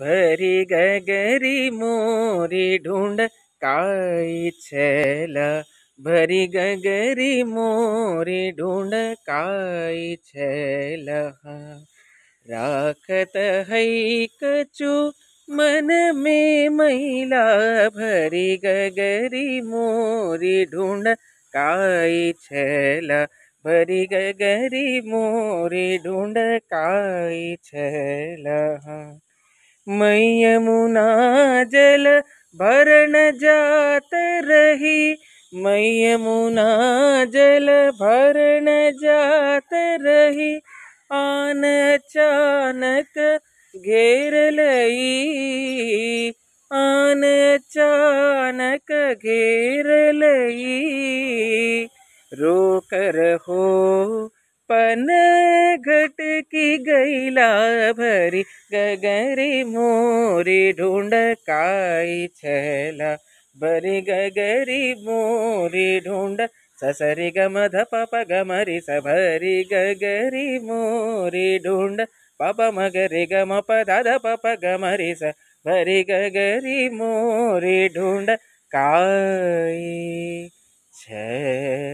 भरी गगरी मोरी ઢૂંઢ કાઈ છેલ ભરી ગગરી મોરી ઢૂંઢ કાઈ છેલ રાખત હૈ કચુ मन में महिला भरी गगरी मोरी ढूंढ काई छेला भरी गगरी मोरी ढूंढ काई छेला मैं यमुना जल भरण जात रही मैं यमुना जल भरण जात रही आन अचानक घेर लई आन अचानक घेर लई रोक रहो पन घट की गैला भरी गगरी मोरी ढूंढ काई छैला बरी गगरी मोरी ढूंढ ससरी गम ध पप गमरी सभरी गगरी मोरी ढूंढ पप मगरी गम पद ध पप गमरी स भरी गगरी मोरी ढूंढ काई छैला